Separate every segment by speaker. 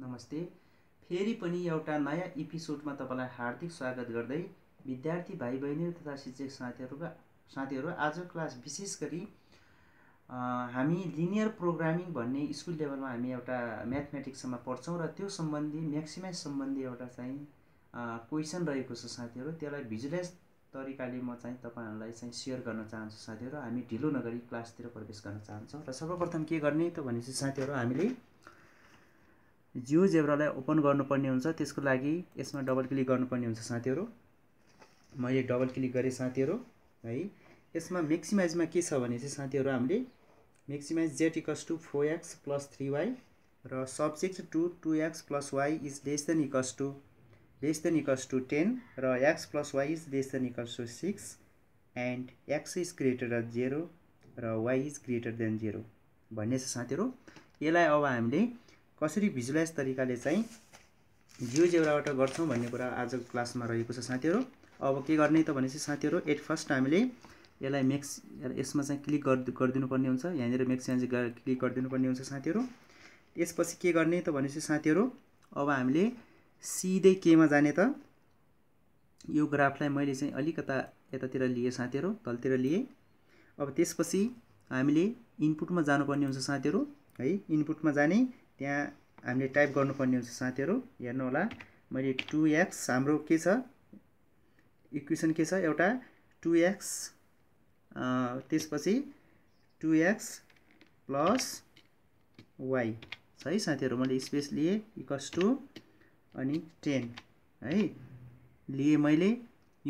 Speaker 1: नमस्ते फेरि पनि एउटा नयाँ एपिसोडमा तपाईँलाई हार्दिक स्वागत गर्दै विद्यार्थी भाइ बहिनी तथा शिक्षक साथीहरूका साथीहरू आज क्लास विशेष गरी हामी लिनियर प्रोग्रामिङ भन्ने स्कुल लेभलमा हामी एउटा म्याथमेटिक्समा पढ्छौँ र त्यो सम्बन्धी म्याक्सिमाइज सम्बन्धी एउटा चाहिँ क्वेसन रहेको छ साथीहरू त्यसलाई भिजुलाइज तरिकाले म चाहिँ तपाईँहरूलाई चाहिँ सेयर गर्न चाहन्छु साथीहरू हामी ढिलो नगरी क्लासतिर प्रवेश गर्न चाहन्छौँ र सर्वप्रथम के गर्ने त भनेपछि साथीहरू हामीले जियो जेब्रालाई ओपन गर्नुपर्ने हुन्छ त्यसको लागि यसमा डबल क्लिक गर्नुपर्ने हुन्छ साथीहरू मैले डबल क्लिक गरेँ साथीहरू है यसमा म्याक्सिमाइजमा के छ भने चाहिँ साथीहरू हामीले maximise Z equals to four x plus three y र subject to two x plus y is less than equals to less than equals to ten र x plus y is less than equals to six and x is greater than zero र y is greater than zero भन्ने छ साथीहरू यसलाई अब हामीले कसरी visualise तरिकाले चाहिँ जिउ जेब्राबाट गर्छौँ भन्ने कुरा आजको क्लासमा रहेको छ साथीहरू अब के गर्ने त भनेपछि साथीहरू एट फर्स्ट हामीले यसलाई मेक्स यसमा चाहिँ क्लिक गर् गरिदिनुपर्ने हुन्छ यहाँनिर मेक्स चाहिँ क्लिक गरिदिनुपर्ने हुन्छ साथीहरू यसपछि के गर्ने त भनेपछि साथीहरू अब हामीले सिधै केमा जाने त यो ग्राफलाई मैले चाहिँ अलिकता यतातिर लिएँ साथीहरू तलतिर लिएँ अब त्यसपछि हामीले इनपुटमा जानुपर्ने हुन्छ साथीहरू है इनपुटमा जाने त्यहाँ हामीले टाइप गर्नुपर्ने हुन्छ साथीहरू हेर्नु होला मैले टु एक्स हाम्रो के छ इक्वेसन के छ एउटा टु एक्स त्यसपछि टु एक्स प्लस वाइ छ है साथीहरू मैले स्पेस लिएँ इक्वस टु अनि टेन है लिएँ मैले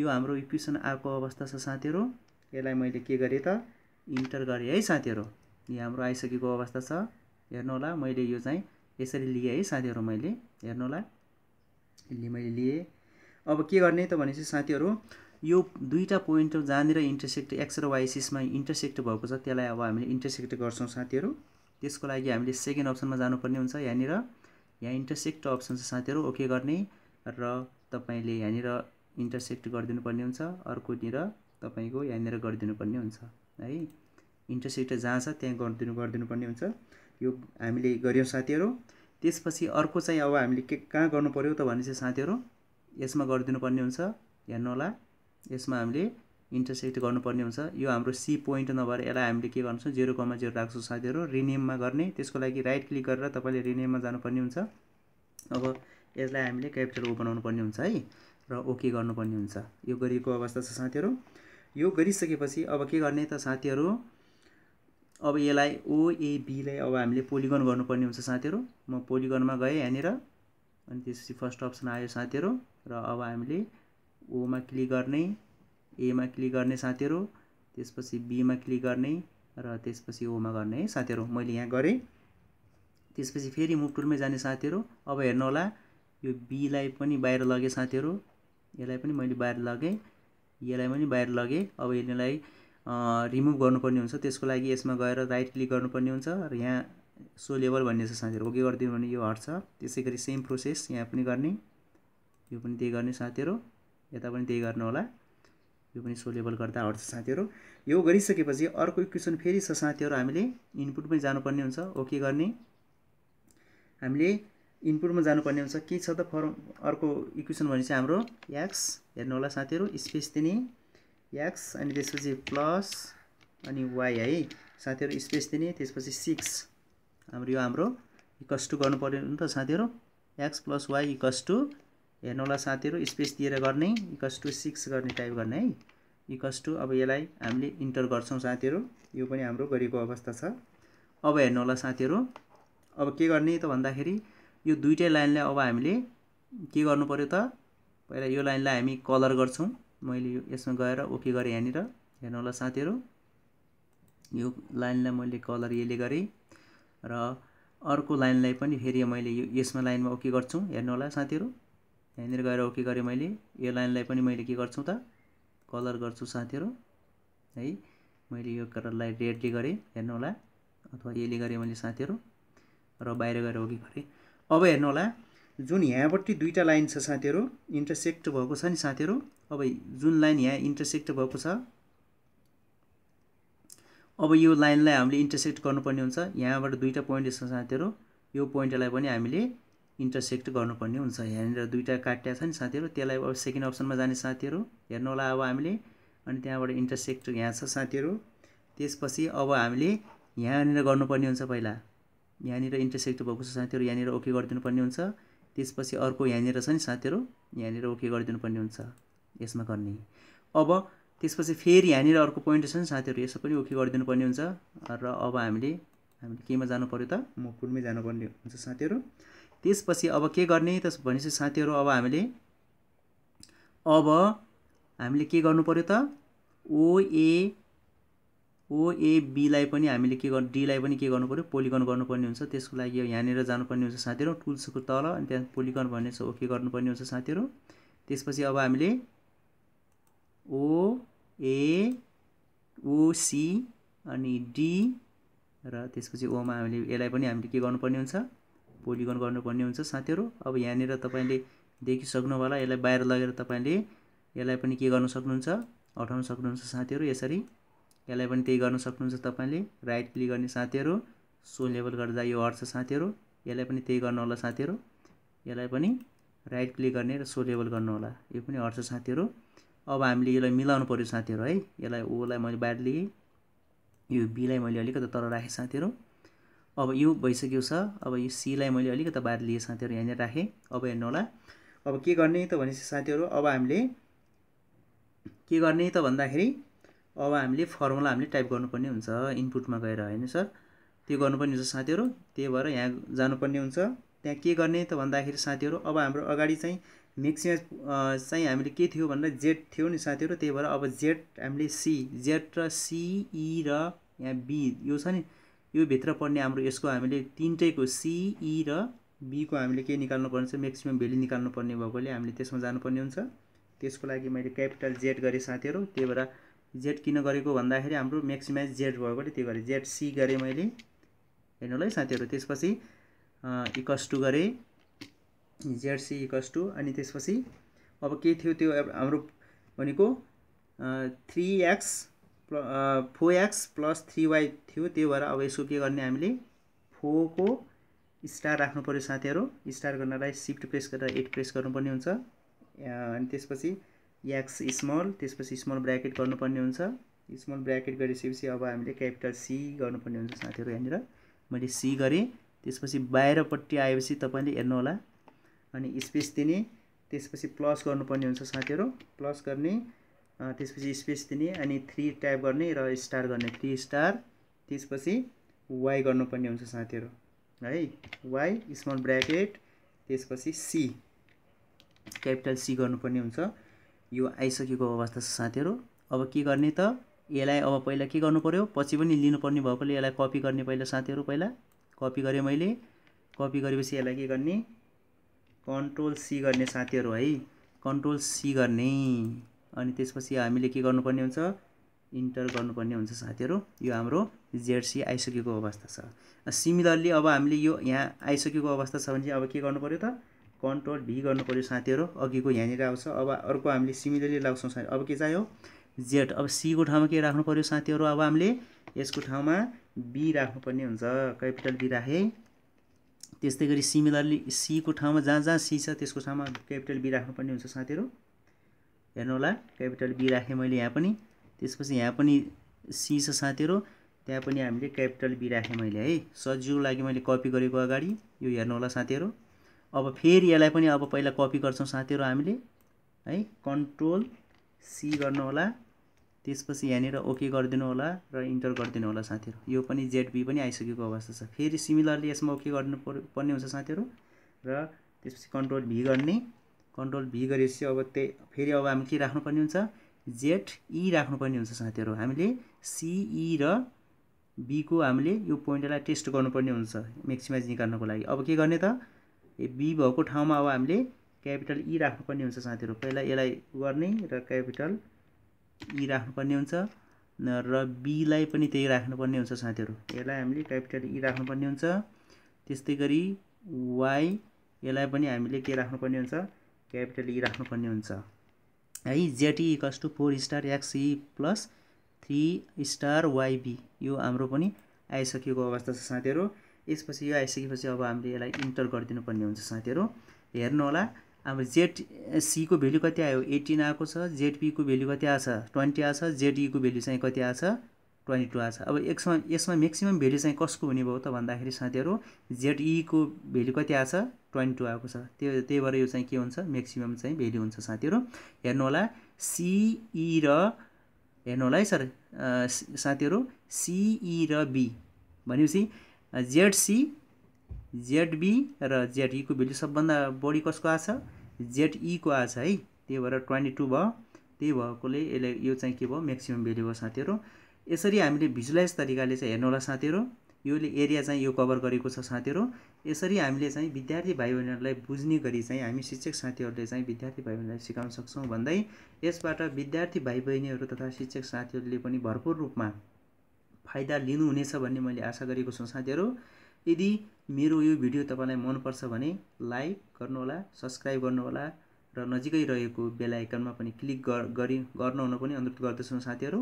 Speaker 1: यो हाम्रो इक्वेसन आएको अवस्था छ साथीहरू यसलाई मैले के गरेँ त इन्टर गरेँ है साथीहरू यो हाम्रो आइसकेको अवस्था छ हेर्नु होला मैले यो चाहिँ यसरी लिएँ है साथीहरू मैले हेर्नु होला यसले मैले लिएँ अब के गर्ने त भनेपछि साथीहरू यो दुईवटा पोइन्ट जहाँनिर इन्टरसेक्ट एक्स र वाइसिसमा इन्टरसेक्ट भएको छ त्यसलाई अब हामीले इन्टरसेक्ट गर्छौँ साथीहरू त्यसको लागि हामीले सेकेन्ड अप्सनमा जानुपर्ने हुन्छ यहाँनिर यहाँ इन्टरसेक्ट अप्सन छ साथीहरू ओके गर्ने र तपाईँले यहाँनिर इन्टरसेक्ट गरिदिनुपर्ने हुन्छ अर्कोतिर तपाईँको यहाँनिर गरिदिनुपर्ने हुन्छ है इन्टरसेक्ट जहाँ छ त्यहाँ गरिदिनु गरिदिनुपर्ने हुन्छ यो हामीले गऱ्यौँ साथीहरू त्यसपछि अर्को चाहिँ अब हामीले के कहाँ गर्नु पऱ्यो त भने चाहिँ साथीहरू यसमा गरिदिनु पर्ने हुन्छ हेर्नु होला यसमा हामीले इन्टरसेक्ट गर्नुपर्ने हुन्छ यो हाम्रो सी पोइन्ट नभएर यसलाई हामीले के गर्छौँ जेरो कमा जेरो राख्छौँ साथीहरू रिनेममा गर्ने त्यसको लागि राइट क्लिक गरेर तपाईँले रिनेममा जानुपर्ने हुन्छ अब यसलाई हामीले क्यापिटल ओ बनाउनु पर्ने हुन्छ है र ओके गर्नुपर्ने हुन्छ यो गरिएको अवस्था छ साथीहरू यो गरिसकेपछि अब के गर्ने त साथीहरू अब यसलाई ओएबीलाई अब हामीले पोलिगन गर्नुपर्ने हुन्छ साथीहरू म पोलिगनमा गएँ यहाँनिर अनि त्यसपछि फर्स्ट अप्सन आयो साथीहरू र अब हामीले ओमा क्लिक गर्ने एमा क्लिक गर्ने साथीहरू त्यसपछि बीमा क्लिक गर्ने र त्यसपछि ओमा गर्ने है साथीहरू मैले यहाँ गरेँ त्यसपछि फेरि टुरमै जाने साथीहरू अब हेर्नु होला यो बीलाई पनि बाहिर लगेँ साथीहरू यसलाई पनि मैले बाहिर लगेँ यसलाई पनि बाहिर लगेँ अब यसलाई रिमुभ गर्नुपर्ने हुन्छ त्यसको लागि यसमा गएर राइट क्लिक गर्नुपर्ने हुन्छ र यहाँ सो लेभल भन्ने छ साथीहरू ओके गरिदियो भने यो हट्छ त्यसै गरी सेम प्रोसेस यहाँ पनि गर्ने यो पनि त्यही गर्ने साथीहरू यता पनि त्यही गर्नु होला यो पनि सो लेभल गर्दा हट्छ साथीहरू यो गरिसकेपछि अर्को इक्वेसन फेरि छ साथीहरू हामीले इनपुट पनि जानुपर्ने हुन्छ ओके गर्ने हामीले इनपुटमा जानुपर्ने हुन्छ के छ त फर्म अर्को इक्वेसन भने चाहिँ हाम्रो एक्स हेर्नु होला साथीहरू स्पेस दिने एक्स अनि त्यसपछि प्लस अनि वाइ है साथीहरू स्पेस दिने त्यसपछि सिक्स हाम्रो यो हाम्रो इक्वस टू गर्नु पऱ्यो नि त साथीहरू x plus y equals to हेर्नु होला साथीहरू स्पेस दिएर गर्ने इक्वस टू सिक्स गर्ने टाइप गर्ने है इक्वस टू अब यसलाई हामीले इन्टर गर्छौँ साथीहरू यो पनि हाम्रो गरेको अवस्था छ अब हेर्नु होला साथीहरू अब के गर्ने त भन्दाखेरि यो दुइटै लाइनलाई अब हामीले के गर्नु पऱ्यो त पहिला यो लाइनलाई हामी कलर गर्छौँ मैले यसमा गएर ओके गरेँ यहाँनिर हेर्नु होला साथीहरू यो लाइनलाई मैले कलर यसले गरेँ र अर्को लाइनलाई पनि फेरि मैले यो यसमा लाइनमा ओके गर्छु हेर्नु होला साथीहरू यहाँनिर गएर ओके गरेँ मैले यो लाइनलाई पनि मैले के गर्छु त कलर गर्छु साथीहरू है मैले यो कलरलाई रेडले गरेँ हेर्नु होला अथवा यसले गरेँ मैले साथीहरू र बाहिर गएर ओके गरेँ अब हेर्नु होला जुन यहाँपट्टि दुईवटा लाइन छ साथीहरू इन्टरसेक्ट भएको छ नि साथीहरू अब जुन लाइन यहाँ इन्टरसेक्ट भएको छ अब यो लाइनलाई हामीले इन्टरसेक्ट गर्नुपर्ने हुन्छ यहाँबाट दुईवटा पोइन्ट छ साथीहरू यो पोइन्टलाई पनि हामीले इन्टरसेक्ट गर्नुपर्ने हुन्छ यहाँनिर दुईवटा काट्या छ नि साथीहरू त्यसलाई अब सेकेन्ड अप्सनमा जाने साथीहरू हेर्नु होला अब हामीले अनि त्यहाँबाट इन्टरसेक्ट यहाँ छ साथीहरू त्यसपछि अब हामीले यहाँनिर गर्नुपर्ने हुन्छ पहिला यहाँनिर इन्टरसेक्ट भएको छ साथीहरू यहाँनिर ओके गरिदिनुपर्ने हुन्छ त्यसपछि अर्को यहाँनिर छ नि साथीहरू यहाँनिर ओके गरिदिनु पर्ने हुन्छ यसमा गर्ने अब त्यसपछि फेरि यहाँनिर अर्को पोइन्ट छ नि साथीहरू यसो पनि ओके गरिदिनु पर्ने हुन्छ र अब हामीले हामीले केमा जानु पऱ्यो त म फुडमै जानुपर्ने हुन्छ साथीहरू त्यसपछि अब के गर्ने त भनेपछि साथीहरू अब हामीले अब हामीले के गर्नु पऱ्यो त ओए ओएबीलाई पनि हामीले के गर्नु डीलाई पनि के गर्नु पऱ्यो पोलिकन गर्नुपर्ने हुन्छ त्यसको लागि यहाँनिर जानुपर्ने हुन्छ साथीहरू टुल्सको तल अनि त्यहाँ पोलिकन भन्ने छ ओके गर्नुपर्ने हुन्छ साथीहरू त्यसपछि अब हामीले ओ ए ओसी अनि डी र त्यसपछि ओमा हामीले यसलाई पनि हामीले के गर्नुपर्ने हुन्छ पोलिगन गर्नुपर्ने हुन्छ साथीहरू अब यहाँनिर तपाईँले देखिसक्नु होला यसलाई बाहिर लगेर तपाईँले यसलाई पनि के गर्नु सक्नुहुन्छ हटाउन सक्नुहुन्छ साथीहरू यसरी यसलाई पनि त्यही गर्न सक्नुहुन्छ तपाईँले राइट क्लिक गर्ने साथीहरू सो लेभल गर्दा यो हट्छ साथीहरू यसलाई पनि त्यही गर्नुहोला साथीहरू यसलाई पनि राइट क्लिक गर्ने र सो लेभल होला यो पनि हट्छ साथीहरू अब हामीले यसलाई मिलाउनु पऱ्यो साथीहरू है यसलाई ओलाई मैले बाहिर लिएँ यो बीलाई मैले अलिकति तल राखेँ साथीहरू अब यो भइसक्यो छ अब यो सीलाई मैले अलिकति बाहिर लिएँ साथीहरू यहाँनिर राखेँ अब हेर्नु होला अब के गर्ने त भनेपछि साथीहरू अब हामीले के गर्ने त भन्दाखेरि अब हामीले फर्मुला हामीले टाइप गर्नुपर्ने हुन्छ इनपुटमा गएर होइन सर त्यो गर्नुपर्ने हुन्छ साथीहरू त्यही भएर यहाँ जानुपर्ने हुन्छ त्यहाँ के गर्ने त भन्दाखेरि साथीहरू अब हाम्रो अगाडि चाहिँ म्याक्सिमम चाहिँ हामीले के थियो भन्दा जेड थियो नि साथीहरू त्यही भएर अब जेड हामीले सी जेड र सिई e र यहाँ बी यो छ नि यो भित्र पर्ने हाम्रो यसको हामीले तिनटैको सिई e र बीको हामीले के निकाल्नुपर्ने छ म्याक्सिमम् भेल्यु पर्ने भएकोले हामीले त्यसमा जानुपर्ने हुन्छ त्यसको लागि मैले क्यापिटल जेड गरेँ साथीहरू त्यही भएर जेड किन गरेको भन्दाखेरि हाम्रो म्याक्सिमाइज जेड भएकोले त्यही गरेँ जेड सी गरेँ मैले हेर्नु है साथीहरू त्यसपछि इक्वस टू गरेँ जेड सी इक्वस टू अनि त्यसपछि अब के थियो त्यो हाम्रो भनेको three x plus four x plus three y थियो त्यही भएर अब यसको के गर्ने हामीले फोरको स्टार राख्नु पऱ्यो साथीहरू स्टार गर्नलाई सिफ्ट प्रेस गरेर एट प्रेस गर्नुपर्ने हुन्छ अनि त्यसपछि एक्स स्मल त्यसपछि स्मल ब्राकेट गर्नुपर्ने हुन्छ स्मल ब्राकेट गरिसकेपछि अब हामीले क्यापिटल सी गर्नुपर्ने हुन्छ साथीहरू यहाँनिर मैले सी गरेँ त्यसपछि बाहिरपट्टि आएपछि तपाईँले हेर्नुहोला अनि स्पेस दिने त्यसपछि प्लस गर्नुपर्ने हुन्छ साथीहरू प्लस गर्ने त्यसपछि स्पेस दिने अनि थ्री टाइप गर्ने र स्टार गर्ने थ्री स्टार त्यसपछि वाइ गर्नुपर्ने हुन्छ साथीहरू है वाइ स्मल ब्राकेट त्यसपछि सी क्यापिटल सी गर्नुपर्ने हुन्छ यो आइसकेको अवस्था छ साथीहरू अब के गर्ने त यसलाई अब पहिला के गर्नु पऱ्यो पछि पनि लिनुपर्ने भएकोले यसलाई कपी गर्ने पहिला साथीहरू पहिला कपी गरेँ मैले कपी गरेपछि यसलाई के गर्ने कन्ट्रोल सी गर्ने साथीहरू है कन्ट्रोल सी गर्ने अनि त्यसपछि हामीले के गर्नुपर्ने हुन्छ इन्टर गर्नुपर्ने हुन्छ साथीहरू यो हाम्रो जेडसी आइसकेको अवस्था छ सिमिलरली अब हामीले यो यहाँ आइसकेको अवस्था छ भने चाहिँ अब के गर्नु पऱ्यो त कन्ट्रोल भी गर्नु पऱ्यो साथीहरू अघिको यहाँनिर आउँछ अब अर्को हामीले सिमिलरली लाग्छौँ साथी अब के चाहियो जेड अब सीको ठाउँमा के राख्नु पऱ्यो साथीहरू अब हामीले यसको ठाउँमा बी राख्नुपर्ने हुन्छ क्यापिटल बी राखे त्यस्तै गरी सिमिलरली सीको ठाउँमा जहाँ जहाँ सी छ त्यसको ठाउँमा क्यापिटल बी राख्नुपर्ने हुन्छ साथीहरू हेर्नु होला क्यापिटल बी राखेँ मैले यहाँ पनि त्यसपछि यहाँ पनि सी छ साथीहरू त्यहाँ पनि हामीले क्यापिटल बी राखेँ मैले है सजिलो लागि मैले कपी गरेको अगाडि यो हेर्नु होला साथीहरू अब फेरि यसलाई पनि अब पहिला कपी गर्छौँ साथीहरू हामीले है कन्ट्रोल सी गर्नुहोला त्यसपछि यहाँनिर ओके गरिदिनु होला र इन्टर गरिदिनु होला साथीहरू यो पनि जेडबी पनि आइसकेको अवस्था छ फेरि सिमिलरली यसमा ओके गर्नु पर्ने हुन्छ साथीहरू र त्यसपछि कन्ट्रोल भी गर्ने कन्ट्रोल भी गरेपछि अब त्यही फेरि अब हामी के राख्नुपर्ने हुन्छ जेड ई राख्नुपर्ने हुन्छ साथीहरू हामीले सिई र बीको हामीले यो पोइन्टलाई टेस्ट गर्नुपर्ने हुन्छ म्याक्सिमाइज निकाल्नको लागि अब के गर्ने त ए बी भएको ठाउँमा अब हामीले क्यापिटल ई e राख्नुपर्ने हुन्छ साथीहरू पहिला यसलाई गर्ने र क्यापिटल ई e राख्नुपर्ने हुन्छ र बीलाई पनि त्यही राख्नुपर्ने हुन्छ साथीहरू यसलाई हामीले क्यापिटल ई e राख्नुपर्ने हुन्छ त्यस्तै गरी वाई यसलाई पनि हामीले के राख्नुपर्ने हुन्छ क्यापिटल ई राख्नुपर्ने हुन्छ है J T equals to four star X E plus three star Y B यो हाम्रो पनि आइसकेको अवस्था छ साथीहरू यसपछि यो आइसकेपछि अब हामीले यसलाई इन्टर गरिदिनु पर्ने हुन्छ साथीहरू हेर्नु होला अब जेड सीको भेल्यु कति आयो एटिन आएको छ जेडपीको भेल्यु कति आएछ ट्वेन्टी आएछ जेडईको भेल्यु चाहिँ कति आएछ ट्वेन्टी टू आएछ अब यसमा यसमा म्याक्सिमम् भेल्यु चाहिँ कसको हुने भयो त भन्दाखेरि साथीहरू जेड ईको भेल्यु कति आएछ ट्वेन्टी टू आएको छ त्यो त्यही भएर यो चाहिँ के हुन्छ म्याक्सिमम् चाहिँ भेल्यु हुन्छ साथीहरू हेर्नु होला सिई र हेर्नु होला है सर साथीहरू सिई र बी भनेपछि जेडसी जेडबी र जेडईको e भेल्यु सबभन्दा बढी कसको आएको छ जेडईको e आएको छ है त्यही भएर ट्वेन्टी टू भयो त्यही भएकोले यसले यो चाहिँ के भयो म्याक्सिमम् भेल्यु भयो साथीहरू यसरी हामीले भिजुलाइज तरिकाले चाहिँ हेर्नु होला साथीहरू योले एरिया चाहिँ यो कभर गरेको छ साथीहरू यसरी हामीले चाहिँ विद्यार्थी भाइ बहिनीहरूलाई बुझ्ने गरी चाहिँ हामी शिक्षक साथीहरूले चाहिँ विद्यार्थी भाइ बहिनीलाई सिकाउन सक्छौँ भन्दै यसबाट विद्यार्थी भाइ बहिनीहरू तथा शिक्षक साथीहरूले पनि भरपूर रूपमा फाइदा लिनुहुनेछ भन्ने मैले आशा गरेको छु साथीहरू यदि मेरो यो भिडियो तपाईँलाई मनपर्छ भने लाइक गर्नुहोला सब्सक्राइब गर्नुहोला र नजिकै रहेको बेल आइकनमा पनि क्लिक गरी गर्नुहुन पनि अनुरोध गर्दछु साथीहरू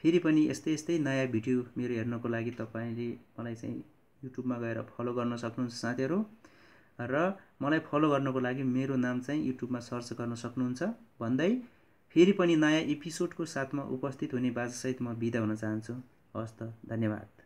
Speaker 1: फेरि पनि यस्तै यस्तै नयाँ भिडियो मेरो हेर्नको लागि तपाईँले मलाई चाहिँ युट्युबमा गएर फलो गर्न सक्नुहुन्छ साथीहरू र मलाई फलो गर्नको लागि मेरो नाम चाहिँ युट्युबमा सर्च गर्न सक्नुहुन्छ भन्दै फेरि पनि नयाँ एपिसोडको साथमा उपस्थित हुने बाजासहित म बिदा हुन चाहन्छु हवस् त धन्यवाद